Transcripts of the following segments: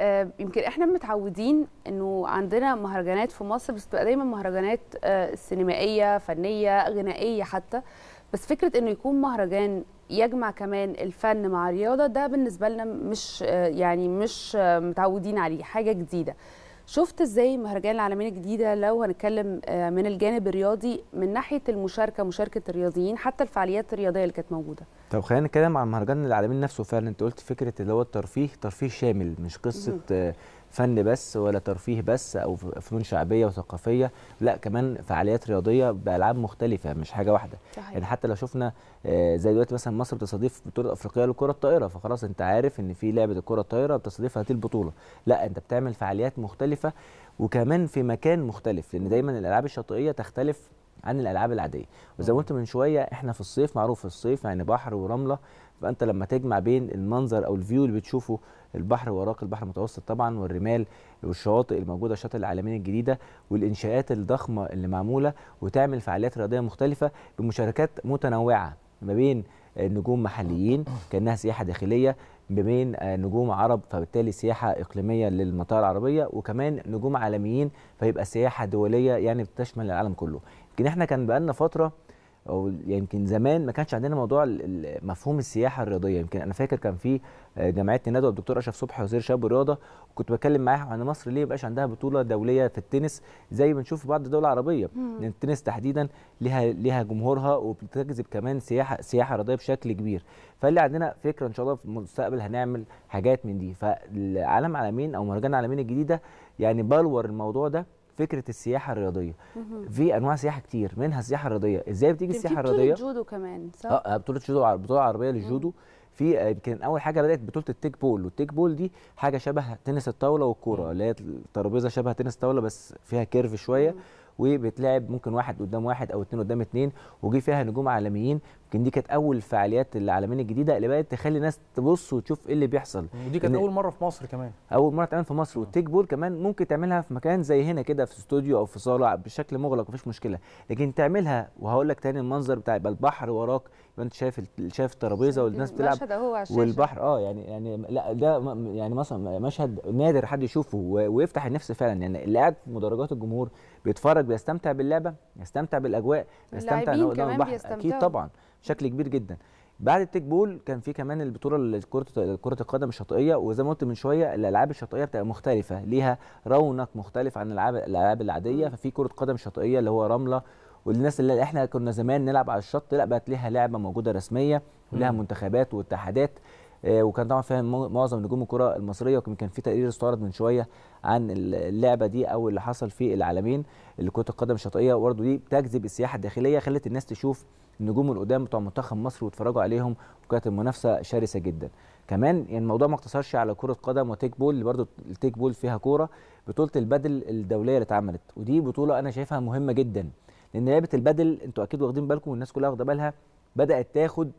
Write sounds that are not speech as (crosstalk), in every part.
آه، يمكن احنا متعودين انه عندنا مهرجانات في مصر بس بتبقى دايما مهرجانات آه، سينمائيه فنيه غنائيه حتى بس فكره انه يكون مهرجان يجمع كمان الفن مع الرياضه ده بالنسبه لنا مش آه، يعني مش متعودين عليه حاجه جديده شفت ازاي مهرجان العالمين الجديده لو هنتكلم آه، من الجانب الرياضي من ناحيه المشاركه مشاركه الرياضيين حتى الفعاليات الرياضيه اللي كانت موجوده طب خلينا نتكلم عن مهرجان العالمين نفسه فعلا انت قلت فكره اللي هو الترفيه ترفيه شامل مش قصه فن بس ولا ترفيه بس او فنون شعبيه وثقافيه لا كمان فعاليات رياضيه بالعاب مختلفه مش حاجه واحده صحيح. يعني حتى لو شفنا آه، زي دلوقتي مثلا مصر بتستضيف بطوله افريقيه للكره الطائره فخلاص انت عارف ان في لعبه الكره الطائره بتستضيف هذه البطوله لا انت بتعمل فعاليات مختلفه وكمان في مكان مختلف لان دايما الالعاب الشاطئيه تختلف عن الالعاب العاديه وزي ما آه. قلت من شويه احنا في الصيف معروف الصيف يعني بحر ورمله فانت لما تجمع بين المنظر او الفيو اللي بتشوفه البحر وراك البحر المتوسط طبعا والرمال والشواطئ الموجوده شاطئ العالمين الجديده والانشاءات الضخمه اللي معموله وتعمل فعاليات رياضيه مختلفه بمشاركات متنوعه ما بين نجوم محليين كانها سياحه داخليه ما بين نجوم عرب فبالتالي سياحه اقليميه للمنطقه العربيه وكمان نجوم عالميين فيبقى سياحه دوليه يعني بتشمل العالم كله يمكن احنا كان بقالنا فتره او يمكن زمان ما كانش عندنا موضوع مفهوم السياحه الرياضيه يمكن انا فاكر كان في جامعه الندوه الدكتور اشرف صبحي وزير شباب الرياضه كنت بتكلم معاه عن مصر ليه ما عندها بطوله دوليه في التنس زي ما بنشوف في بعض الدول العربيه لان التنس تحديدا ليها ليها جمهورها وبتجذب كمان سياحه سياحه رياضيه بشكل كبير فقال لي عندنا فكره ان شاء الله في المستقبل هنعمل حاجات من دي فالعالم عالمين او مهرجان العالمين الجديده يعني بلور الموضوع ده فكره السياحه الرياضيه في انواع سياحه كتير منها السياحه الرياضيه ازاي بتيجي السياحه الرياضيه بطوله جودو كمان صح اه, آه، بطوله جودو بطوله عربيه للجودو في آه، يمكن اول حاجه بدات بطوله التيك بول والتيك بول دي حاجه شبه تنس الطاوله والكوره اللي هي الترابيزه شبه تنس الطاوله بس فيها كيرف شويه وبتلعب ممكن واحد قدام واحد او اتنين قدام اتنين وجي فيها نجوم عالميين يمكن دي كانت اول فعاليات العالمين الجديده اللي بقت تخلي الناس تبص وتشوف ايه اللي بيحصل ودي كانت اول مره في مصر كمان اول مره تعمل في مصر آه. وتكبر كمان ممكن تعملها في مكان زي هنا كده في استوديو او في صاله بشكل مغلق مفيش مشكله لكن تعملها وهقول لك تاني المنظر بتاع يبقى البحر وراك يبقى انت شايف شايف الترابيزه والناس بتلعب والبحر اه يعني يعني لا ده يعني مثلا مشهد نادر حد يشوفه ويفتح النفس فعلا يعني اللي قاعد في مدرجات الجمهور بيتفرج بيستمتع باللعبه يستمتع بالاجواء يستمتع ان هو البحر اكيد طبعا بشكل كبير جدا بعد التيك بول كان في كمان البطوله الكره كره القدم الشاطئيه وزي ما قلت من شويه الالعاب الشاطئيه بتبقى مختلفه ليها رونق مختلف عن الالعاب الالعاب العاديه ففي كره قدم شاطئيه اللي هو رمله والناس اللي احنا كنا زمان نلعب على الشط لا بقت ليها لعبه موجوده رسميه ولها منتخبات واتحادات آه، وكان طبعا فيها معظم نجوم الكره المصريه وكان كان في تقرير استعرض من شويه عن اللعبه دي او اللي حصل في العالمين لكره القدم الشاطئيه برضه دي بتجذب السياحه الداخليه خلت الناس تشوف النجوم القدام بتوع منتخب مصر واتفرجوا عليهم وكانت المنافسه شرسه جدا كمان يعني الموضوع ما اقتصرش على كره قدم وتيك بول اللي برضه التيك بول فيها كوره بطوله البدل الدوليه اللي اتعملت ودي بطوله انا شايفها مهمه جدا لان لعبه البدل انتوا اكيد واخدين بالكم والناس كلها واخده بالها بدات تاخد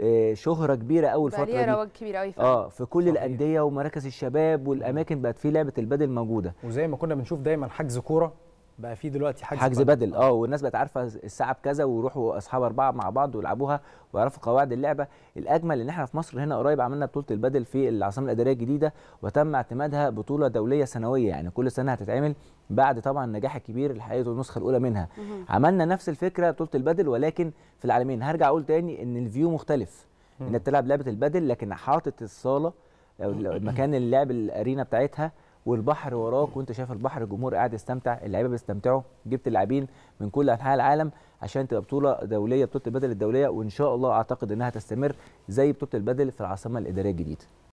آه، شهره كبيره قوي الفتره دي رواج كبير قوي اه في كل صحيح. الانديه ومراكز الشباب والاماكن بقت في لعبه البدل موجوده وزي ما كنا بنشوف دايما حجز كوره بقى في دلوقتي حجز, حجز بدل اه والناس بقت عارفه الساعه بكذا ويروحوا اصحاب اربعه مع بعض ويلعبوها ويعرفوا قواعد اللعبه الاجمل ان احنا في مصر هنا قريب عملنا بطوله البدل في العاصمه الاداريه الجديده وتم اعتمادها بطوله دوليه سنويه يعني كل سنه هتتعمل بعد طبعا النجاح الكبير اللي حققته النسخه الاولى منها عملنا نفس الفكره بطوله البدل ولكن في العالمين هرجع اقول تاني ان الفيو مختلف انك تلعب لعبه البدل لكن حاطط الصاله (clears throat) مكان اللعب الارينا بتاعتها والبحر وراك وانت شايف البحر الجمهور قاعد يستمتع اللعيبه بيستمتعوا جبت اللاعبين من كل انحاء العالم عشان تبقى بطوله دوليه بطوله البدل الدوليه وان شاء الله اعتقد انها تستمر زي بطوله البدل في العاصمه الاداريه الجديده